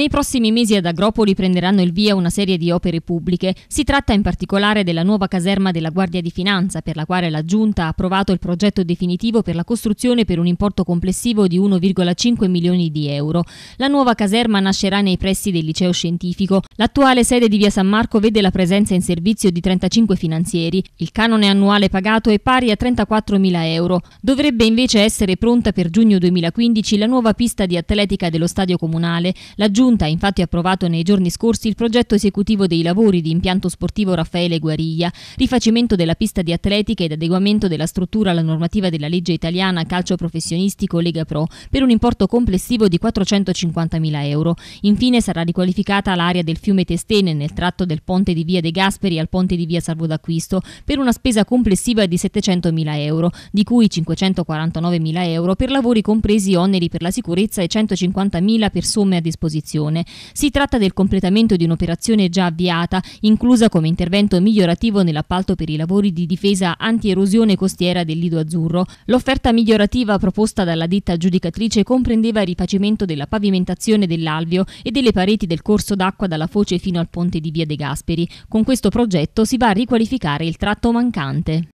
Nei prossimi mesi ad Agropoli prenderanno il via una serie di opere pubbliche. Si tratta in particolare della nuova caserma della Guardia di Finanza, per la quale la Giunta ha approvato il progetto definitivo per la costruzione per un importo complessivo di 1,5 milioni di euro. La nuova caserma nascerà nei pressi del liceo scientifico. L'attuale sede di via San Marco vede la presenza in servizio di 35 finanzieri. Il canone annuale pagato è pari a 34 mila euro. Dovrebbe invece essere pronta per giugno 2015 la nuova pista di atletica dello stadio comunale. La Giunta Giunta ha infatti approvato nei giorni scorsi il progetto esecutivo dei lavori di impianto sportivo Raffaele Guariglia, rifacimento della pista di atletica ed adeguamento della struttura alla normativa della legge italiana calcio professionistico Lega Pro per un importo complessivo di 450.000 euro. Infine sarà riqualificata l'area del fiume Testene nel tratto del ponte di via De Gasperi al ponte di via Salvo d'Acquisto per una spesa complessiva di 700.000 euro, di cui 549.000 euro per lavori compresi oneri per la sicurezza e 150.000 per somme a disposizione condizione. Si tratta del completamento di un'operazione già avviata, inclusa come intervento migliorativo nell'appalto per i lavori di difesa anti-erosione costiera del Lido Azzurro. L'offerta migliorativa proposta dalla ditta giudicatrice comprendeva il rifacimento della pavimentazione dell'alveo e delle pareti del corso d'acqua dalla foce fino al ponte di Via De Gasperi. Con questo progetto si va a riqualificare il tratto mancante.